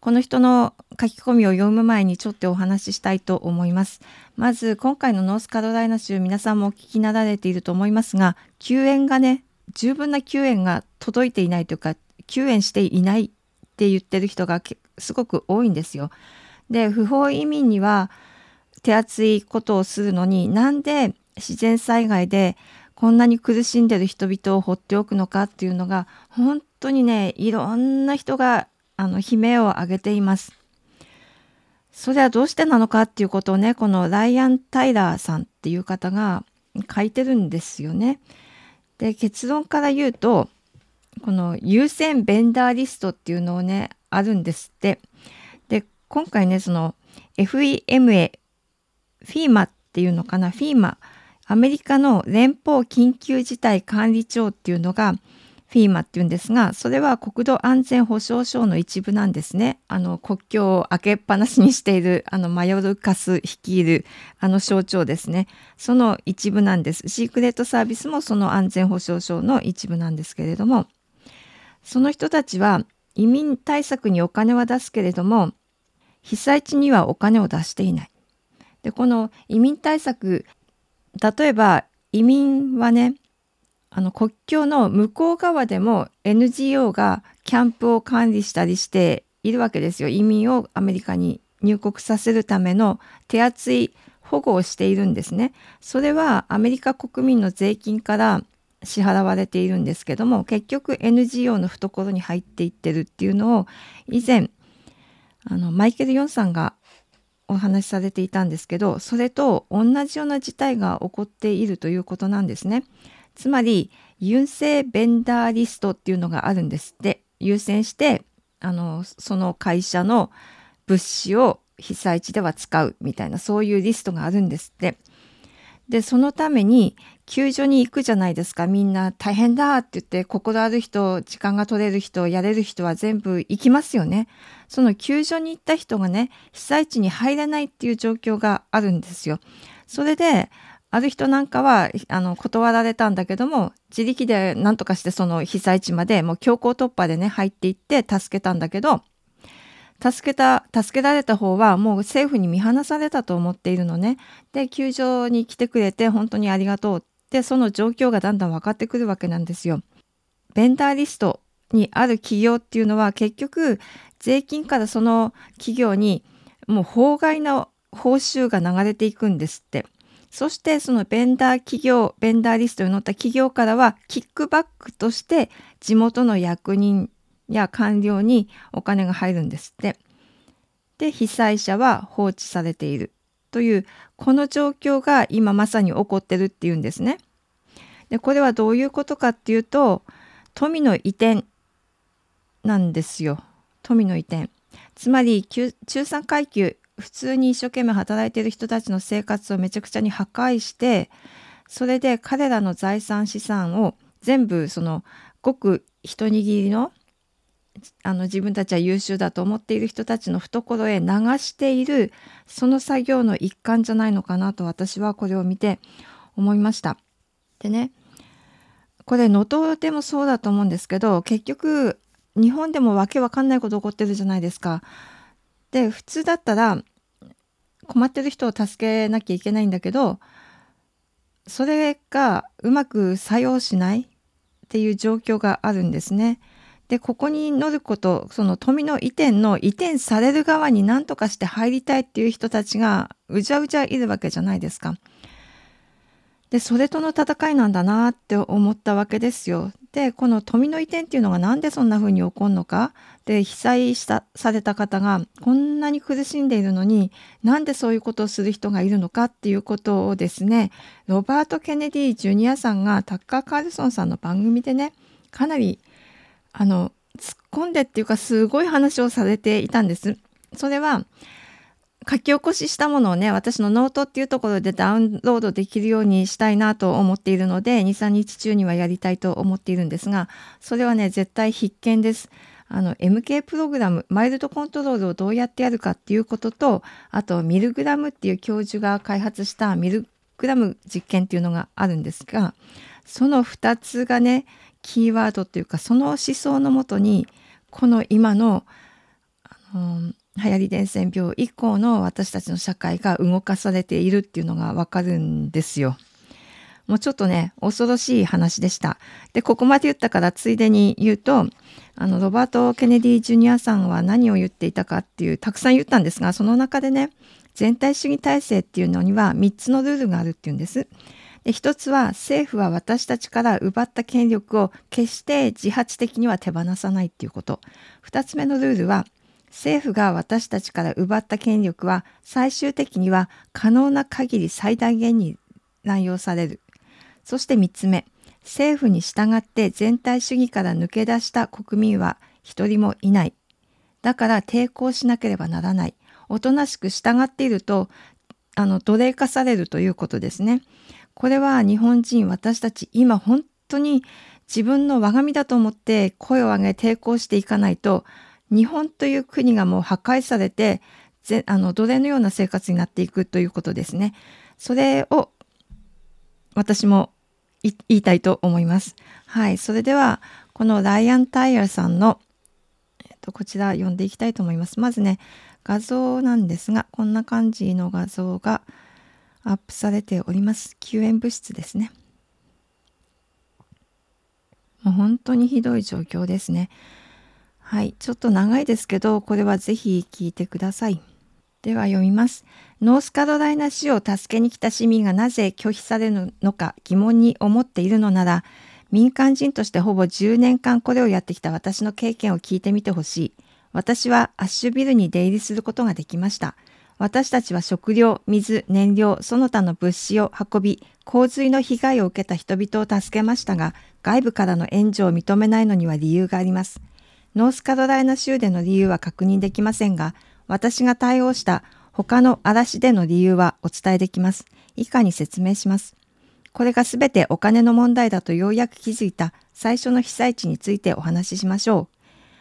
この人の書き込みを読む前にちょっとお話ししたいと思います。まず今回のノースカロライナ州皆さんもお聞きなられていると思いますが救援がね十分な救援が届いていないというか救援していないって言ってる人がすごく多いんですよ。で不法移民には手厚いことをするのになんで自然災害でこんなに苦しんでる人々を放っておくのかっていうのが本当にねいろんな人があの悲鳴を上げています。それはどうしてなのかっていうことをねこのライアン・タイラーさんっていう方が書いてるんですよね。で結論から言うとこの優先ベンダーリストっていうのをねあるんですって。で今回ねその FEMA フィーマっていうのかなフィーマアメリカの連邦緊急事態管理庁っていうのがフィーマって言うんですが、それは国土安全保障省の一部なんですね。あの、国境を開けっぱなしにしている、あの、マヨルカス率いる、あの省庁ですね。その一部なんです。シークレットサービスもその安全保障省の一部なんですけれども、その人たちは移民対策にお金は出すけれども、被災地にはお金を出していない。で、この移民対策、例えば移民はね、あの国境の向こう側でも NGO がキャンプを管理したりしているわけですよ移民をアメリカに入国させるための手厚い保護をしているんですねそれはアメリカ国民の税金から支払われているんですけども結局 NGO の懐に入っていってるっていうのを以前あのマイケル・ヨンさんがお話しされていたんですけどそれと同じような事態が起こっているということなんですね。つまり優勢ベンダーリストっていうのがあるんですって優先してあのその会社の物資を被災地では使うみたいなそういうリストがあるんですって。でそのために救助に行くじゃないですかみんな大変だって言って心ある人時間が取れる人やれる人は全部行きますよねその救助に行った人がね被災地に入れないっていう状況があるんですよそれである人なんかはあの断られたんだけども自力で何とかしてその被災地までもう強行突破でね入っていって助けたんだけど助けた助けられた方はもう政府に見放されたと思っているのね。で救助に来てくれて本当にありがとうってその状況がだんだん分かってくるわけなんですよ。ベンダーリストにある企業っていうのは結局税金からその企業にもう法外な報酬が流れていくんですって。そしてそのベンダー企業ベンダーリストに載った企業からはキックバックとして地元の役人や官僚にお金が入るんですって。で被災者は放置されているというこの状況が今まさに起こってるっていうんですね。でこれはどういうことかっていうと富の移転なんですよ富の移転。つまり中産階級普通に一生懸命働いてる人たちの生活をめちゃくちゃに破壊してそれで彼らの財産資産を全部そのごく一握りのあの自分たちは優秀だと思っている人たちの懐へ流しているその作業の一環じゃないのかなと私はこれを見て思いました。でねこれ能登でもそうだと思うんですけど結局日本でもわけわかんないこと起こってるじゃないですか。で普通だったら困ってる人を助けなきゃいけないんだけどそれがうまく作用しないっていう状況があるんですね。でここに乗ることその富の移転の移転される側に何とかして入りたいっていう人たちがうじゃうじゃいるわけじゃないですか。でそれとの戦いなんだなって思ったわけですよ。てこの富の移転っていうのが何でそんな風に起こるのかで被災したされた方がこんなに苦しんでいるのになんでそういうことをする人がいるのかっていうことをですねロバート・ケネディ・ジュニアさんがタッカー・カールソンさんの番組でねかなりあの突っ込んでっていうかすごい話をされていたんです。それは書き起こししたものをね、私のノートっていうところでダウンロードできるようにしたいなと思っているので、2、3日中にはやりたいと思っているんですが、それはね、絶対必見です。あの、MK プログラム、マイルドコントロールをどうやってやるかっていうことと、あと、ミルグラムっていう教授が開発したミルグラム実験っていうのがあるんですが、その2つがね、キーワードというか、その思想のもとに、この今の、あの流行り伝染病以降の私たちの社会が動かされているっていうのがわかるんですよ。もうちょっとね、恐ろしい話でした。で、ここまで言ったからついでに言うと、あの、ロバート・ケネディ・ジュニアさんは何を言っていたかっていう、たくさん言ったんですが、その中でね、全体主義体制っていうのには3つのルールがあるっていうんです。で1つは政府は私たちから奪った権力を決して自発的には手放さないっていうこと2つ目のルールは政府が私たちから奪った権力は最終的には可能な限り最大限に乱用される。そして3つ目、政府に従って全体主義から抜け出した国民は一人もいない。だから抵抗しなければならない。おとなしく従っていると、あの、奴隷化されるということですね。これは日本人、私たち今本当に自分の我が身だと思って声を上げ抵抗していかないと、日本という国がもう破壊されてぜあの奴隷のような生活になっていくということですね。それを私も言いたいと思います。はい、それではこのライアン・タイヤさんの、えっと、こちら読んでいきたいと思います。まずね画像なんですがこんな感じの画像がアップされております。救援物質ですね。もう本当にひどい状況ですね。はい、ちょっと長いですけど、これはぜひ聞いてください。では読みます。ノースカロライナ州を助けに来た市民がなぜ拒否されるのか疑問に思っているのなら、民間人としてほぼ10年間これをやってきた私の経験を聞いてみてほしい。私はアッシュビルに出入りすることができました。私たちは食料、水、燃料、その他の物資を運び、洪水の被害を受けた人々を助けましたが、外部からの援助を認めないのには理由があります。ノースカロライナ州での理由は確認できませんが、私が対応した他の嵐での理由はお伝えできます。以下に説明します。これがすべてお金の問題だとようやく気づいた最初の被災地についてお話ししましょう。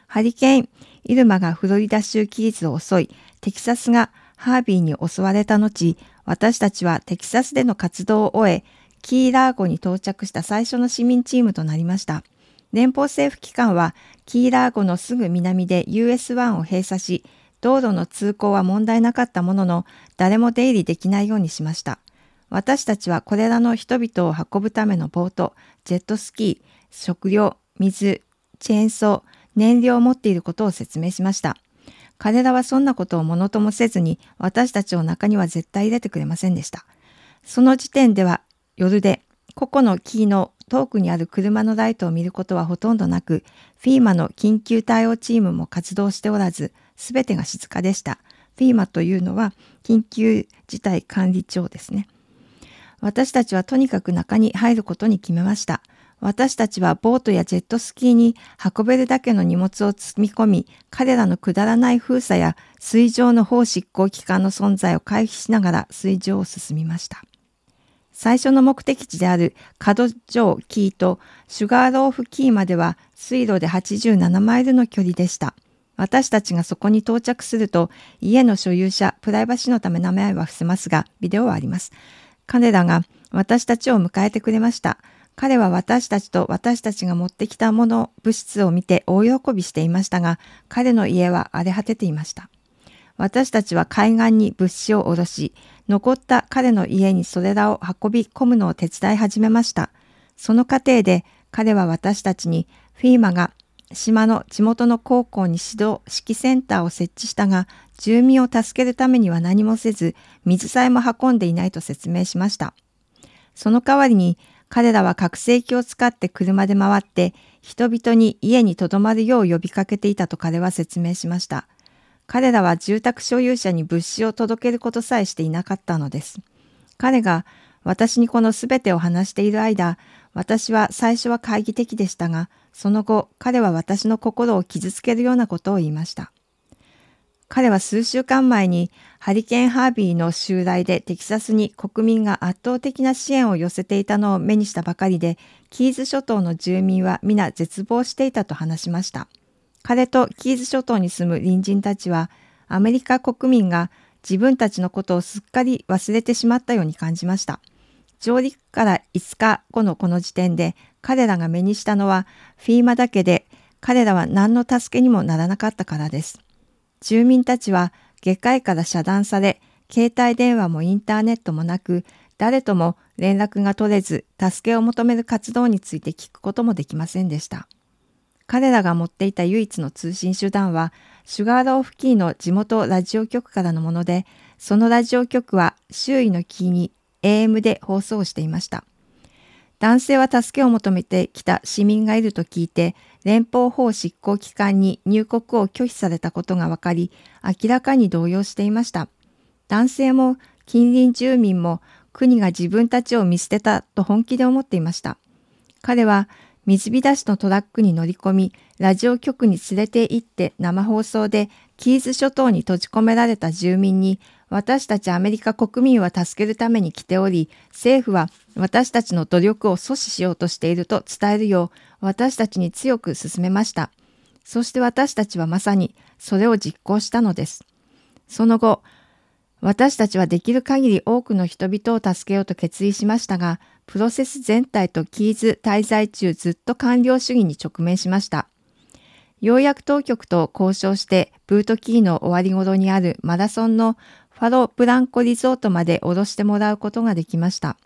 ハリケーン、イルマがフロリダ州起立を襲い、テキサスがハービーに襲われた後、私たちはテキサスでの活動を終え、キーラーゴに到着した最初の市民チームとなりました。連邦政府機関はキーラー湖のすぐ南で US1 を閉鎖し、道路の通行は問題なかったものの、誰も出入りできないようにしました。私たちはこれらの人々を運ぶためのボート、ジェットスキー、食料、水、チェーンソー、燃料を持っていることを説明しました。彼らはそんなことをものともせずに、私たちを中には絶対入れてくれませんでした。その時点では、夜で、個々のキーの遠くにある車のライトを見ることはほとんどなく、フィーマの緊急対応チームも活動しておらず、すべてが静かでした。フィーマというのは緊急事態管理庁ですね。私たちはとにかく中に入ることに決めました。私たちはボートやジェットスキーに運べるだけの荷物を積み込み、彼らのくだらない封鎖や水上の法執行機関の存在を回避しながら水上を進みました。最初の目的地である角城キーとシュガーローフキーまでは水路で87マイルの距離でした。私たちがそこに到着すると、家の所有者、プライバシーのため名前は伏せますが、ビデオはあります。彼らが私たちを迎えてくれました。彼は私たちと私たちが持ってきたもの、物質を見て大喜びしていましたが、彼の家は荒れ果てていました。私たちは海岸に物資を下ろし、残った彼の家にそれらを運び込むのを手伝い始めました。その過程で彼は私たちにフィーマが島の地元の高校に指導指揮センターを設置したが、住民を助けるためには何もせず、水さえも運んでいないと説明しました。その代わりに、彼らは拡声器を使って車で回って、人々に家に留まるよう呼びかけていたと彼は説明しました。彼らは住宅所有者に物資を届けることさえしていなかったのです。彼が私にこのすべてを話している間、私は最初は懐疑的でしたが、その後、彼は私の心を傷つけるようなことを言いました。彼は数週間前にハリケーン・ハービーの襲来でテキサスに国民が圧倒的な支援を寄せていたのを目にしたばかりで、キーズ諸島の住民は皆絶望していたと話しました。彼とキーズ諸島に住む隣人たちはアメリカ国民が自分たちのことをすっかり忘れてしまったように感じました。上陸から5日後のこの時点で彼らが目にしたのはフィーマだけで彼らは何の助けにもならなかったからです。住民たちは下界から遮断され、携帯電話もインターネットもなく、誰とも連絡が取れず、助けを求める活動について聞くこともできませんでした。彼らが持っていた唯一の通信手段は、シュガーローフキーの地元ラジオ局からのもので、そのラジオ局は周囲のキーに AM で放送していました。男性は助けを求めてきた市民がいると聞いて、連邦法執行機関に入国を拒否されたことが分かり、明らかに動揺していました。男性も近隣住民も国が自分たちを見捨てたと本気で思っていました。彼は水浸しのトラックに乗り込み、ラジオ局に連れて行って生放送でキーズ諸島に閉じ込められた住民に、私たちアメリカ国民は助けるために来ており、政府は私たちの努力を阻止しようとしていると伝えるよう、私たちに強く勧めました。そして私たちはまさにそれを実行したのです。その後、私たちはできる限り多くの人々を助けようと決意しましたが、プロセス全体とキーズ滞在中ずっと官僚主義に直面しました。ようやく当局と交渉してブートキーの終わり頃にあるマラソンのファロ・ブランコリゾートまで降ろしてもらうことができました。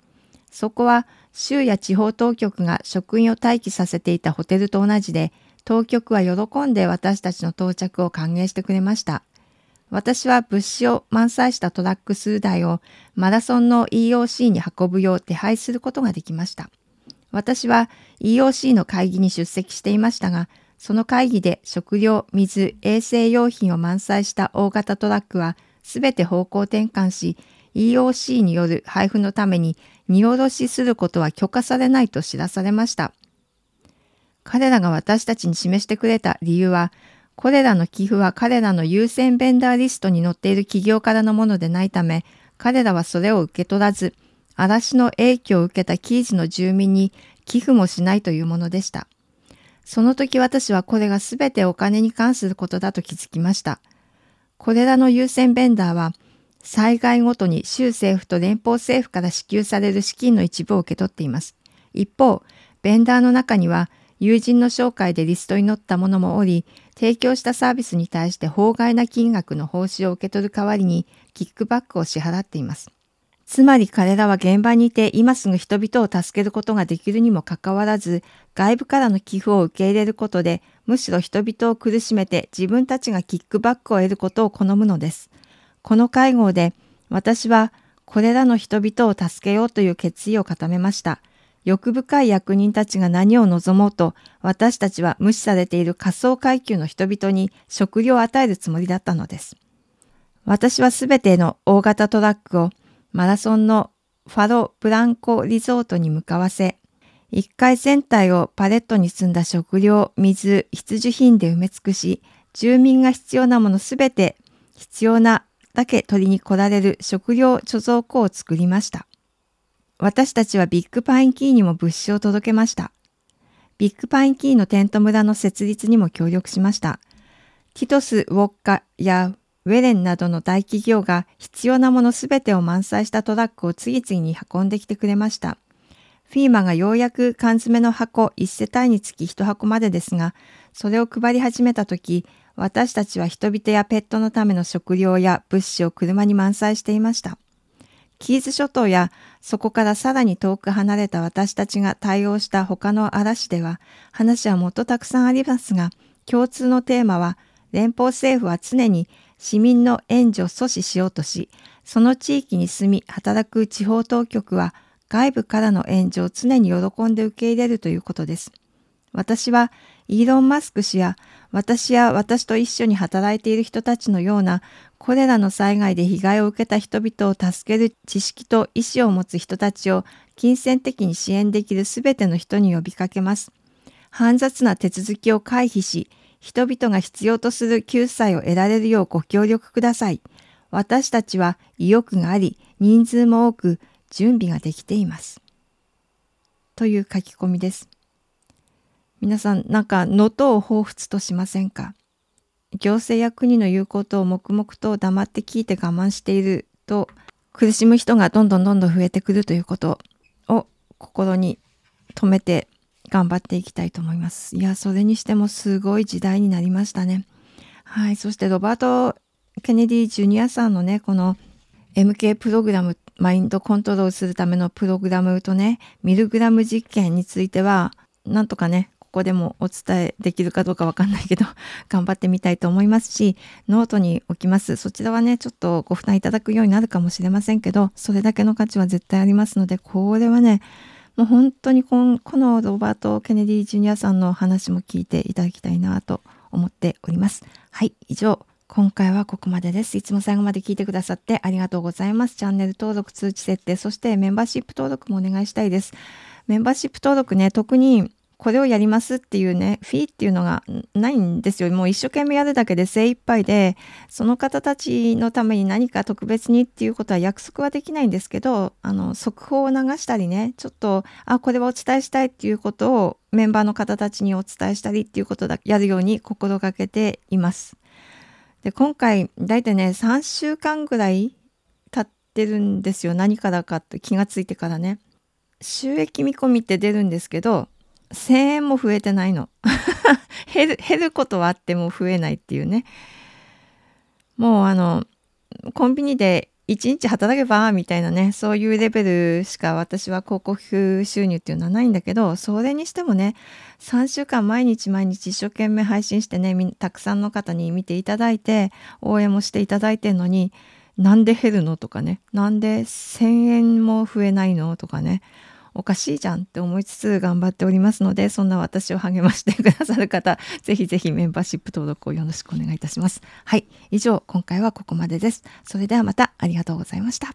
そこは州や地方当局が職員を待機させていたホテルと同じで、当局は喜んで私たちの到着を歓迎してくれました。私は物資を満載したトラック数台をマラソンの EOC に運ぶよう手配することができました。私は EOC の会議に出席していましたが、その会議で食料、水、衛生用品を満載した大型トラックは全て方向転換し、EOC による配布のために荷下ろしすることは許可されないと知らされました。彼らが私たちに示してくれた理由は、これらの寄付は彼らの優先ベンダーリストに載っている企業からのものでないため、彼らはそれを受け取らず、嵐の影響を受けたキージの住民に寄付もしないというものでした。その時私はこれが全てお金に関することだと気づきました。これらの優先ベンダーは、災害ごとに州政府と連邦政府から支給される資金の一部を受け取っています。一方、ベンダーの中には、友人の紹介でリストに載ったものもおり、提供したサービスに対して法外な金額の報酬を受け取る代わりにキックバックを支払っています。つまり彼らは現場にいて今すぐ人々を助けることができるにもかかわらず外部からの寄付を受け入れることでむしろ人々を苦しめて自分たちがキックバックを得ることを好むのです。この会合で私はこれらの人々を助けようという決意を固めました。欲深い役人たちが何を望もうと、私たちは無視されている仮想階級の人々に食料を与えるつもりだったのです。私はすべての大型トラックをマラソンのファロ・ブランコリゾートに向かわせ、1階全体をパレットに積んだ食料、水、必需品で埋め尽くし、住民が必要なものすべて必要なだけ取りに来られる食料貯蔵庫を作りました。私たちはビッグパインキーにも物資を届けました。ビッグパインキーのテント村の設立にも協力しました。ティトス・ウォッカやウェレンなどの大企業が必要なものすべてを満載したトラックを次々に運んできてくれました。フィーマがようやく缶詰の箱1世帯につき1箱までですが、それを配り始めた時、私たちは人々やペットのための食料や物資を車に満載していました。キーズ諸島やそこからさらに遠く離れた私たちが対応した他の嵐では、話はもっとたくさんありますが、共通のテーマは、連邦政府は常に市民の援助を阻止しようとし、その地域に住み働く地方当局は外部からの援助を常に喜んで受け入れるということです。私はイーロン・マスク氏や私や私と一緒に働いている人たちのようなこれらの災害で被害を受けた人々を助ける知識と意思を持つ人たちを金銭的に支援できるすべての人に呼びかけます。煩雑な手続きを回避し、人々が必要とする救済を得られるようご協力ください。私たちは意欲があり、人数も多く準備ができています。という書き込みです。皆さんなんか能登を彷彿としませんか行政や国の言うことを黙々と黙って聞いて我慢していると苦しむ人がどんどんどんどん増えてくるということを心に留めて頑張っていきたいと思います。いや、それにしてもすごい時代になりましたね。はい。そしてロバート・ケネディ・ジュニアさんのね、この MK プログラム、マインドコントロールするためのプログラムとね、ミルグラム実験については、なんとかね、こでもお伝えできるかどうかわかんないけど 頑張ってみたいと思いますしノートに置きますそちらはねちょっとご負担いただくようになるかもしれませんけどそれだけの価値は絶対ありますのでこれはねもう本当にこのロバート・ケネディ・ジュニアさんの話も聞いていただきたいなと思っております。はい以上今回はここまでです。いつも最後まで聞いてくださってありがとうございます。チャンネル登録、通知設定、そしてメンバーシップ登録もお願いしたいです。メンバーシップ登録ね、特にこれをやりますっていうね、フィーっていうのがないんですよ。もう一生懸命やるだけで精一杯で、その方たちのために何か特別にっていうことは約束はできないんですけど、あの、速報を流したりね、ちょっと、あ、これはお伝えしたいっていうことをメンバーの方たちにお伝えしたりっていうことだやるように心がけています。で、今回、だいたいね、3週間ぐらい経ってるんですよ。何からかって気がついてからね。収益見込みって出るんですけど、1,000円も増えてないの 減る減ることはあっても増えないっていうねもうあのコンビニで1日働けばみたいなねそういうレベルしか私は広告収入っていうのはないんだけどそれにしてもね3週間毎日毎日一生懸命配信してねたくさんの方に見ていただいて応援もしていただいてるのになんで減るのとかねなんで1,000円も増えないのとかねおかしいじゃんって思いつつ頑張っておりますのでそんな私を励ましてくださる方ぜひぜひメンバーシップ登録をよろしくお願いいたしますはい以上今回はここまでですそれではまたありがとうございました